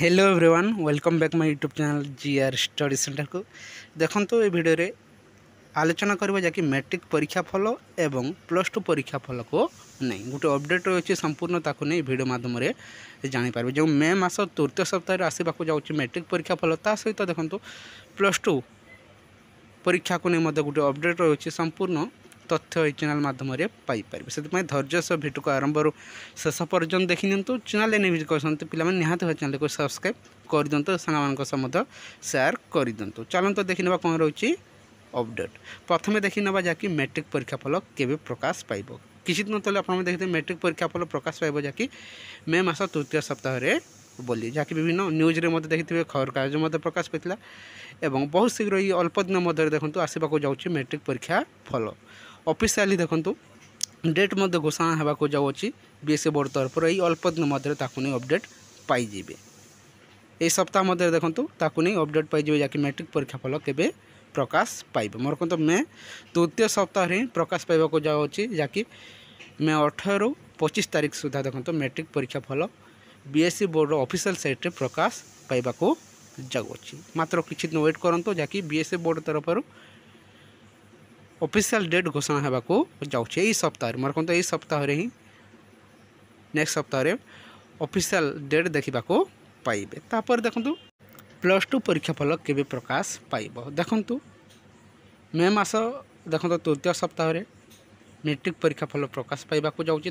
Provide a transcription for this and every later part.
hello everyone welcome back my YouTube channel G R study ସେଣ୍ଟରକୁ ଦେଖନ୍ତୁ ଏ ଭିଡ଼ିଓରେ ଆଲୋଚନା କରିବା ଯାହାକି ମେଟ୍ରିକ୍ ପରୀକ୍ଷା ଫଲ ଏବଂ ପ୍ଲସ୍ ଟୁ ପରୀକ୍ଷା ଫଲକୁ ନେଇ ଗୋଟେ ଅପଡ଼େଟ୍ ରହିଛି ସମ୍ପୂର୍ଣ୍ଣ ତାକୁ ନେଇ ଭିଡ଼ିଓ ମାଧ୍ୟମରେ ଜାଣିପାରିବେ ଯେଉଁ ମେ ମାସ ତୃତୀୟ ସପ୍ତାହରେ ଆସିବାକୁ ଯାଉଛି ମେଟ୍ରିକ୍ ପରୀକ୍ଷା ଫଲ ତା ସହିତ ଦେଖନ୍ତୁ ପ୍ଲସ୍ ଟୁ ପରୀକ୍ଷାକୁ ନେଇ ମଧ୍ୟ ଗୋଟେ ଅପଡ଼େଟ୍ ରହିଛି ସମ୍ପୂର୍ଣ୍ଣ ତଥ୍ୟ ଏହି ଚ୍ୟାନେଲ୍ ମାଧ୍ୟମରେ ପାଇପାରିବେ ସେଥିପାଇଁ ଧୈର୍ଯ୍ୟ ସହ ଭିଡ଼ିଓକୁ ଆରମ୍ଭରୁ ଶେଷ ପର୍ଯ୍ୟନ୍ତ ଦେଖିନିଅନ୍ତୁ ଚ୍ୟାନେଲ୍ ଏନେ ଭିଡ଼ିଓ କରୁଛନ୍ତି ପିଲାମାନେ ନିହାତି ଭାବେ ଚ୍ୟାନେଲ୍କୁ ସବସ୍କ୍ରାଇବ୍ କରିଦିଅନ୍ତୁ ସାଙ୍ଗମାନଙ୍କ ସହ ମଧ୍ୟ ସେୟାର କରିଦିଅନ୍ତୁ ଚାଲନ୍ତୁ ଦେଖିନେବା କ'ଣ ରହୁଛି ଅପଡ଼େଟ୍ ପ୍ରଥମେ ଦେଖିନେବା ଯାହାକି ମେଟ୍ରିକ୍ ପରୀକ୍ଷା ଫଳ କେବେ ପ୍ରକାଶ ପାଇବ କିଛି ଦିନ ତଳେ ଆପଣମାନେ ଦେଖିଥିବେ ମେଟ୍ରିକ୍ ପରୀକ୍ଷା ଫଳ ପ୍ରକାଶ ପାଇବ ଯାହାକି ମେ ମାସ ତୃତୀୟ ସପ୍ତାହରେ ବୋଲି ଯାହାକି বিভিন্ন ନ୍ୟୁଜ୍ରେ ମଧ୍ୟ ଦେଖିଥିବେ ଖବରକାଗଜ ମଧ୍ୟ ପ୍ରକାଶ ପାଇଥିଲା ଏବଂ ବହୁତ ଶୀଘ୍ର ଏଇ ଅଳ୍ପ ଦିନ ମଧ୍ୟରେ ଦେଖନ୍ତୁ ଆସିବାକୁ ଯାଉଛି ମେଟ୍ରିକ୍ ପରୀକ୍ଷା ଫଳ ଅଫିସିଆଲି ଦେଖନ୍ତୁ ଡେଟ୍ ମଧ୍ୟ ଘୋଷଣା ହେବାକୁ ଯାଉଛି ବିଏସ୍ସି ବୋର୍ଡ଼ e ତରଫରୁ ଏଇ ଅଳ୍ପ ଦିନ ମଧ୍ୟରେ ତାକୁ অপডেট পাই যাবে এই সপ্তাহ মধ্যে দেখুন তাকে নিয়ে অপডেট পাই যাবে যাকে ম্যাট্রিক পরীক্ষা ফল কেবে প্রকাশ পাইবে মোর কিন্তু মে তৃতীয় সপ্তাহ হি প্রকাশ পাইবা যাচ্ছি যাকে মে অঠর পঁচিশ তারিখ সুদ্ধা দেখুন ম্যাট্রিক পরীক্ষা ফল বিএসসি বোর্ডর অফিসিয়াল সাইট্রে প্রকাশ পাইবা যাচ্ছি মাত্র কিছু দিন ওয়েট করতো যাকে বিএসসি বোর্ড তরফর ଅଫିସିଆଲ୍ ଡେଟ୍ ଘୋଷଣା ହେବାକୁ ଯାଉଛି ଏଇ ସପ୍ତାହରେ ମୋର କହନ୍ତୁ ଏଇ ସପ୍ତାହରେ ହିଁ ନେକ୍ସଟ ସପ୍ତାହରେ ଅଫିସିଆଲ୍ ଡେଟ୍ ଦେଖିବାକୁ ପାଇବେ ତାପରେ ଦେଖନ୍ତୁ ପ୍ଲସ୍ ଟୁ ପରୀକ୍ଷା ଫଳ କେବେ ପ୍ରକାଶ ପାଇବ ଦେଖନ୍ତୁ ମେ ମାସ ଦେଖନ୍ତୁ ତୃତୀୟ ସପ୍ତାହରେ ମେଟ୍ରିକ୍ ପରୀକ୍ଷା ଫଳ ପ୍ରକାଶ ପାଇବାକୁ ଯାଉଛି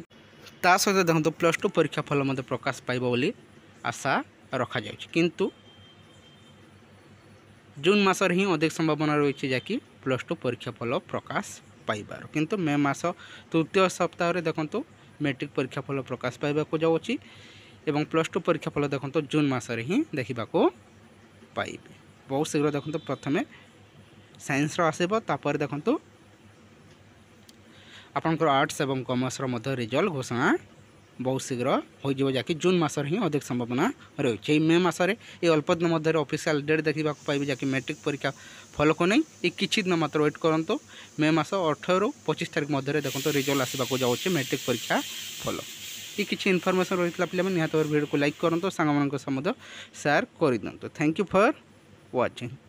ତା ସହିତ ଦେଖନ୍ତୁ ପ୍ଲସ୍ ଟୁ ପରୀକ୍ଷା ଫଳ ମଧ୍ୟ ପ୍ରକାଶ ପାଇବ ବୋଲି ଆଶା ରଖାଯାଉଛି କିନ୍ତୁ জুন মাসর হি অধিক সম্ভাবনা রয়েছে যা কি প্লস টু পরীক্ষা ফল প্রকাশ পাইবার কিন্তু মে মাস তৃতীয় সপ্তাহে দেখুন মেট্রিক পরীক্ষা ফল প্রকাশ পাইবা যাচ্ছি এবং প্লস টু পরীক্ষা ফল দেখুন জুন মাসরে হি দেখা পাইবে বহু শীঘ্র দেখুন প্রথমে সাইন্সর আসব তাপরে দেখুন আপনার আর্টস এবং কমর্সর মধ্যে রেজল্ট ঘোষণা ବହୁତ ଶୀଘ୍ର ହୋଇଯିବ ଯାହାକି ଜୁନ୍ ମାସରେ ହିଁ ଅଧିକ ସମ୍ଭାବନା ରହିଛି ଏହି ମେ ମାସରେ ଏ ଅଳ୍ପ ଦିନ ମଧ୍ୟରେ ଅଫିସିଆଲ୍ ଡେଟ୍ ଦେଖିବାକୁ ପାଇବେ ଯାହାକି ମେଟ୍ରିକ୍ ପରୀକ୍ଷା ଫଳକୁ ନେଇ ଏ କିଛି ଦିନ ମାତ୍ର ୱେଟ୍ କରନ୍ତୁ ମେ ମାସ ଅଠରରୁ ପଚିଶ ତାରିଖ ମଧ୍ୟରେ ଦେଖନ୍ତୁ ରେଜଲ୍ଟ ଆସିବାକୁ ଯାଉଛି ମେଟ୍ରିକ୍ ପରୀକ୍ଷା ଫଳ ଏ କିଛି ଇନଫର୍ମେସନ୍ ରହିଥିଲା ପିଲାମାନେ ନିହାତି ଭାବରେ ଭିଡ଼ିଓକୁ ଲାଇକ୍ କରନ୍ତୁ ସାଙ୍ଗମାନଙ୍କ ସହ ମଧ୍ୟ ସେୟାର କରିଦିଅନ୍ତୁ ଥ୍ୟାଙ୍କ ୟୁ ଫର୍ ୱାଚିଂ